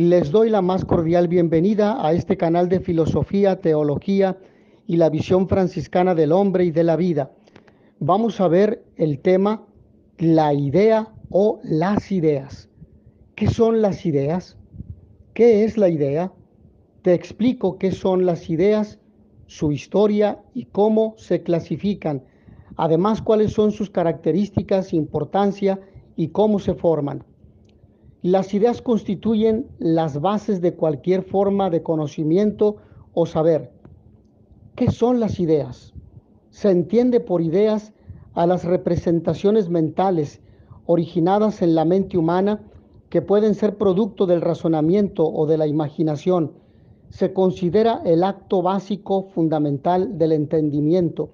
Les doy la más cordial bienvenida a este canal de filosofía, teología y la visión franciscana del hombre y de la vida. Vamos a ver el tema la idea o las ideas. ¿Qué son las ideas? ¿Qué es la idea? Te explico qué son las ideas, su historia y cómo se clasifican. Además, cuáles son sus características, importancia y cómo se forman. Las ideas constituyen las bases de cualquier forma de conocimiento o saber. ¿Qué son las ideas? Se entiende por ideas a las representaciones mentales originadas en la mente humana que pueden ser producto del razonamiento o de la imaginación. Se considera el acto básico fundamental del entendimiento.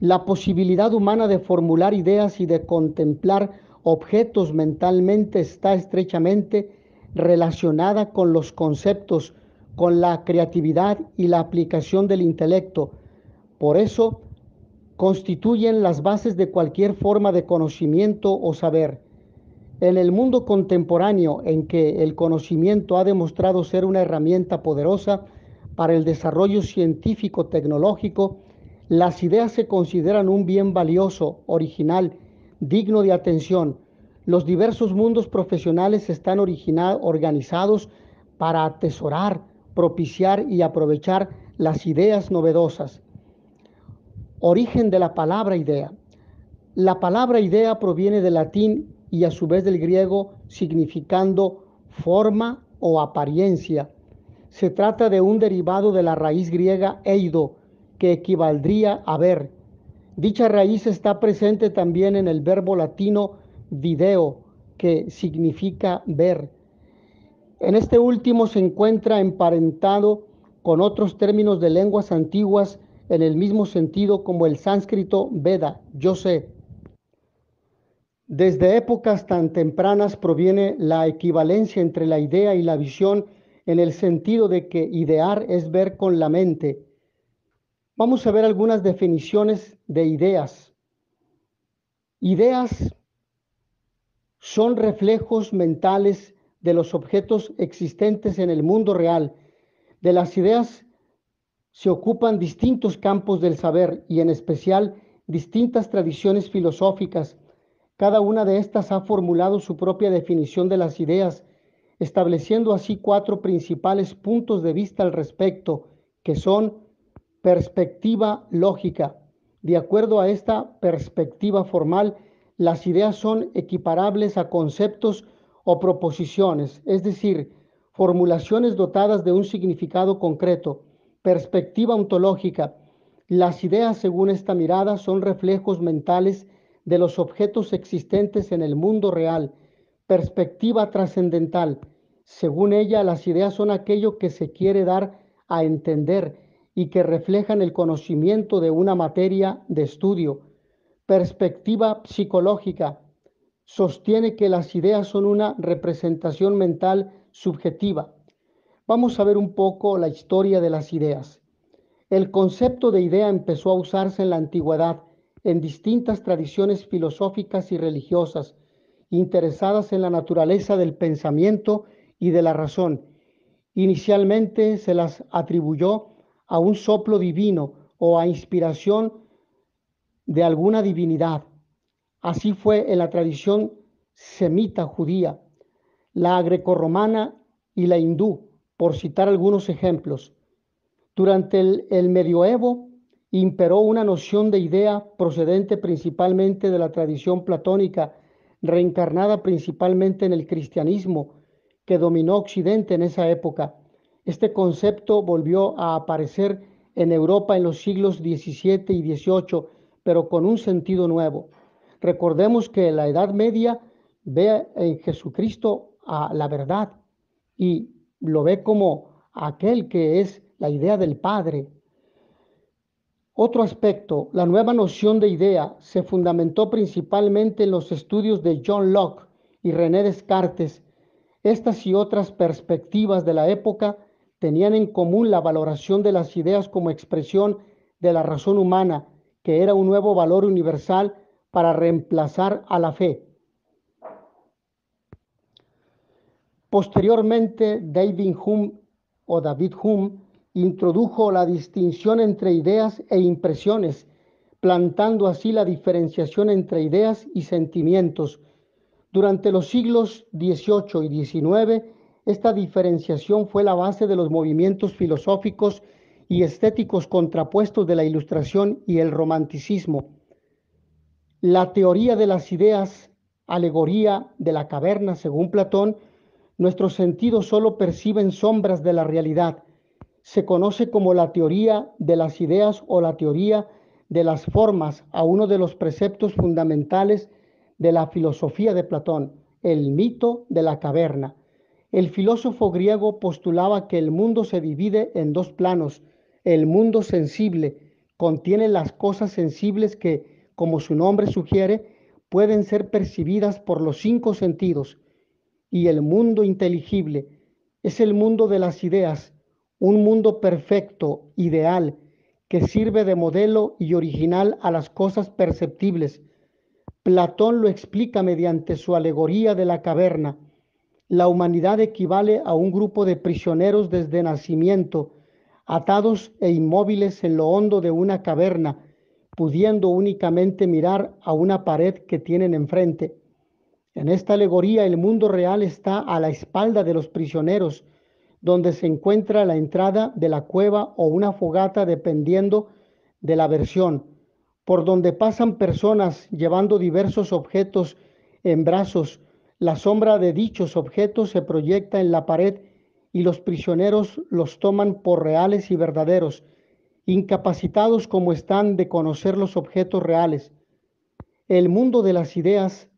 La posibilidad humana de formular ideas y de contemplar objetos mentalmente está estrechamente relacionada con los conceptos, con la creatividad y la aplicación del intelecto. Por eso, constituyen las bases de cualquier forma de conocimiento o saber. En el mundo contemporáneo en que el conocimiento ha demostrado ser una herramienta poderosa para el desarrollo científico-tecnológico, las ideas se consideran un bien valioso, original, digno de atención, los diversos mundos profesionales están organizados para atesorar, propiciar y aprovechar las ideas novedosas. Origen de la palabra idea. La palabra idea proviene del latín y a su vez del griego significando forma o apariencia. Se trata de un derivado de la raíz griega eido, que equivaldría a ver. Dicha raíz está presente también en el verbo latino video, que significa ver. En este último se encuentra emparentado con otros términos de lenguas antiguas en el mismo sentido como el sánscrito Veda, yo sé. Desde épocas tan tempranas proviene la equivalencia entre la idea y la visión en el sentido de que idear es ver con la mente. Vamos a ver algunas definiciones de ideas. Ideas son reflejos mentales de los objetos existentes en el mundo real. De las ideas se ocupan distintos campos del saber y en especial distintas tradiciones filosóficas. Cada una de estas ha formulado su propia definición de las ideas, estableciendo así cuatro principales puntos de vista al respecto, que son perspectiva lógica. De acuerdo a esta perspectiva formal, las ideas son equiparables a conceptos o proposiciones, es decir, formulaciones dotadas de un significado concreto, perspectiva ontológica. Las ideas, según esta mirada, son reflejos mentales de los objetos existentes en el mundo real, perspectiva trascendental. Según ella, las ideas son aquello que se quiere dar a entender y que reflejan el conocimiento de una materia de estudio perspectiva psicológica sostiene que las ideas son una representación mental subjetiva. Vamos a ver un poco la historia de las ideas. El concepto de idea empezó a usarse en la antigüedad en distintas tradiciones filosóficas y religiosas interesadas en la naturaleza del pensamiento y de la razón. Inicialmente se las atribuyó a un soplo divino o a inspiración de alguna divinidad. Así fue en la tradición semita judía, la grecorromana y la hindú, por citar algunos ejemplos. Durante el, medioevo imperó una noción de idea procedente principalmente de la tradición platónica, reencarnada principalmente en el cristianismo, que dominó Occidente en esa época. Este concepto volvió a aparecer en Europa en los siglos XVII y XVIII pero con un sentido nuevo. Recordemos que la Edad Media ve en Jesucristo a la verdad y lo ve como aquel que es la idea del Padre. Otro aspecto, la nueva noción de idea se fundamentó principalmente en los estudios de John Locke y René Descartes. Estas y otras perspectivas de la época tenían en común la valoración de las ideas como expresión de la razón humana que era un nuevo valor universal para reemplazar a la fe. Posteriormente, David Hume o David Hume introdujo la distinción entre ideas e impresiones, plantando así la diferenciación entre ideas y sentimientos. Durante los siglos XVIII y XIX, esta diferenciación fue la base de los movimientos filosóficos y estéticos contrapuestos de la ilustración y el romanticismo. La teoría de las ideas, alegoría de la caverna, según Platón, nuestros sentidos solo perciben sombras de la realidad. Se conoce como la teoría de las ideas o la teoría de las formas a uno de los preceptos fundamentales de la filosofía de Platón, el mito de la caverna. El filósofo griego postulaba que el mundo se divide en dos planos, el mundo sensible contiene las cosas sensibles que, como su nombre sugiere, pueden ser percibidas por los cinco sentidos. Y el mundo inteligible es el mundo de las ideas, un mundo perfecto, ideal, que sirve de modelo y original a las cosas perceptibles. Platón lo explica mediante su alegoría de la caverna. La humanidad equivale a un grupo de prisioneros desde nacimiento atados e inmóviles en lo hondo de una caverna, pudiendo únicamente mirar a una pared que tienen enfrente. En esta alegoría el mundo real está a la espalda de los prisioneros, donde se encuentra la entrada de la cueva o una fogata dependiendo de la versión, por donde pasan personas llevando diversos objetos en brazos. La sombra de dichos objetos se proyecta en la pared y los prisioneros los toman por reales y verdaderos, incapacitados como están de conocer los objetos reales. El mundo de las ideas,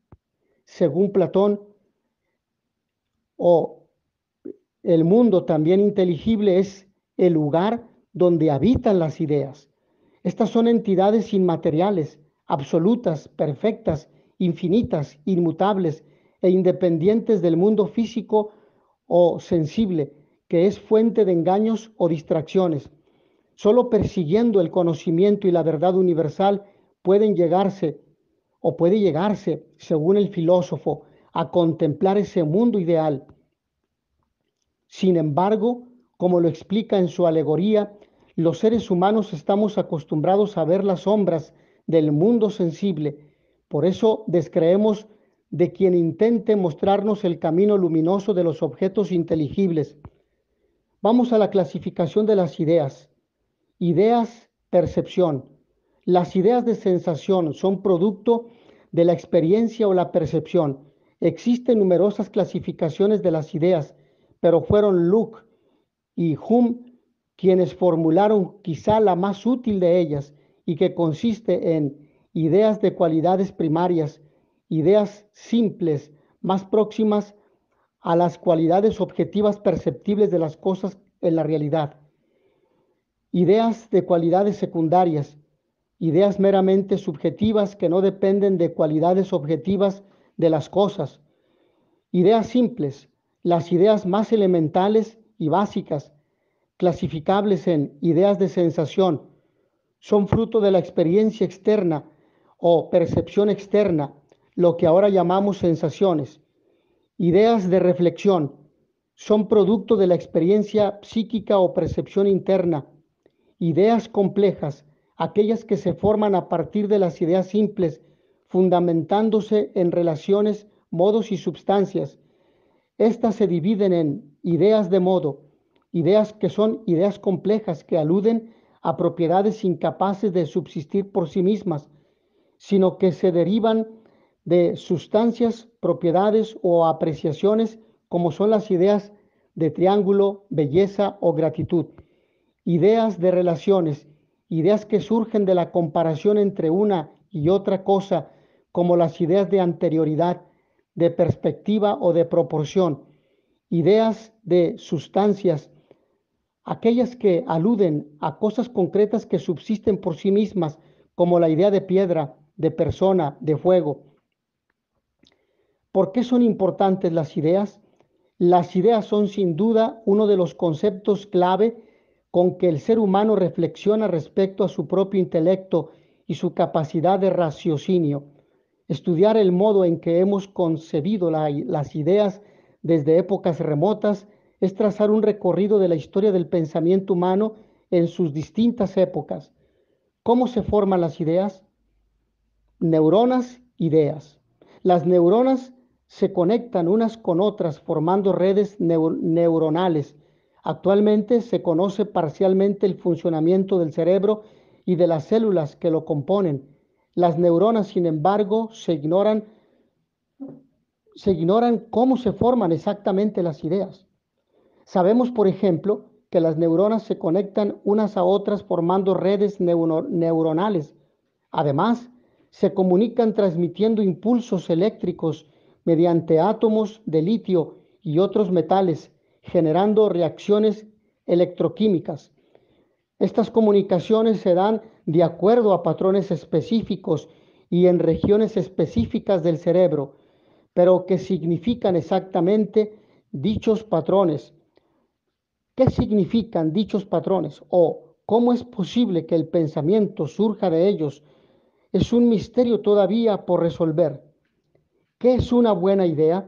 según Platón, o el mundo también inteligible es el lugar donde habitan las ideas. Estas son entidades inmateriales, absolutas, perfectas, infinitas, inmutables e independientes del mundo físico o sensible, que es fuente de engaños o distracciones. Solo persiguiendo el conocimiento y la verdad universal pueden llegarse, o puede llegarse, según el filósofo, a contemplar ese mundo ideal. Sin embargo, como lo explica en su alegoría, los seres humanos estamos acostumbrados a ver las sombras del mundo sensible. Por eso descreemos de quien intente mostrarnos el camino luminoso de los objetos inteligibles. Vamos a la clasificación de las ideas. Ideas, percepción. Las ideas de sensación son producto de la experiencia o la percepción. Existen numerosas clasificaciones de las ideas, pero fueron Luke y Hume quienes formularon quizá la más útil de ellas y que consiste en ideas de cualidades primarias, ideas simples, más próximas a las cualidades objetivas perceptibles de las cosas en la realidad. Ideas de cualidades secundarias, ideas meramente subjetivas que no dependen de cualidades objetivas de las cosas. Ideas simples, las ideas más elementales y básicas, clasificables en ideas de sensación, son fruto de la experiencia externa o percepción externa lo que ahora llamamos sensaciones. Ideas de reflexión son producto de la experiencia psíquica o percepción interna. Ideas complejas, aquellas que se forman a partir de las ideas simples, fundamentándose en relaciones, modos y sustancias. Estas se dividen en ideas de modo, ideas que son ideas complejas que aluden a propiedades incapaces de subsistir por sí mismas, sino que se derivan de sustancias, propiedades o apreciaciones como son las ideas de triángulo, belleza o gratitud, ideas de relaciones, ideas que surgen de la comparación entre una y otra cosa, como las ideas de anterioridad, de perspectiva o de proporción, ideas de sustancias, aquellas que aluden a cosas concretas que subsisten por sí mismas, como la idea de piedra, de persona, de fuego ¿Por qué son importantes las ideas? Las ideas son sin duda uno de los conceptos clave con que el ser humano reflexiona respecto a su propio intelecto y su capacidad de raciocinio. Estudiar el modo en que hemos concebido las ideas desde épocas remotas es trazar un recorrido de la historia del pensamiento humano en sus distintas épocas. ¿Cómo se forman las ideas? Neuronas, ideas. Las neuronas se conectan unas con otras formando redes neuronales. Actualmente se conoce parcialmente el funcionamiento del cerebro y de las células que lo componen. Las neuronas, sin embargo, se ignoran, cómo se forman exactamente las ideas. Sabemos, por ejemplo, que las neuronas se conectan unas a otras formando redes neuronales. Además, se comunican transmitiendo impulsos eléctricos mediante átomos de litio y otros metales, generando reacciones electroquímicas. Estas comunicaciones se dan de acuerdo a patrones específicos y en regiones específicas del cerebro, pero ¿qué significan exactamente dichos patrones. ¿Qué significan dichos patrones o cómo es posible que el pensamiento surja de ellos? Es un misterio todavía por resolver. ¿Qué es una buena idea?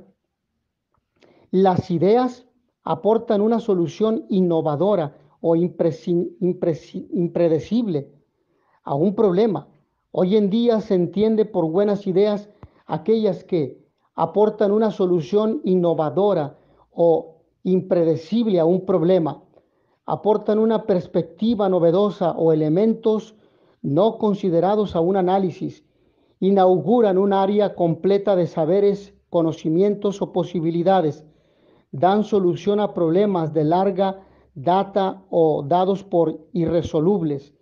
Las ideas aportan una solución innovadora o impredecible a un problema. Hoy en día se entiende por buenas ideas aquellas que aportan una solución innovadora o impredecible a un problema, aportan una perspectiva novedosa o elementos no considerados a un análisis inauguran un área completa de saberes, conocimientos o posibilidades, dan solución a problemas de larga data o dados por irresolubles,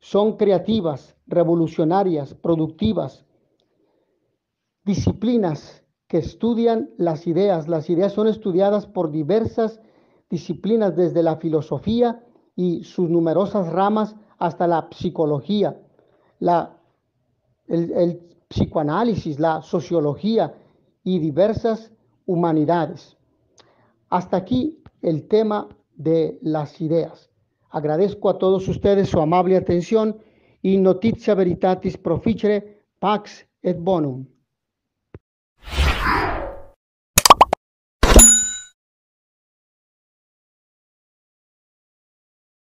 son creativas, revolucionarias, productivas, disciplinas que estudian las ideas. Las ideas son estudiadas por diversas disciplinas, desde la filosofía y sus numerosas ramas hasta la psicología, la el, psicoanálisis, la sociología y diversas humanidades. Hasta aquí el tema de las ideas. Agradezco a todos ustedes su amable atención y noticia veritatis proficere pax et bonum.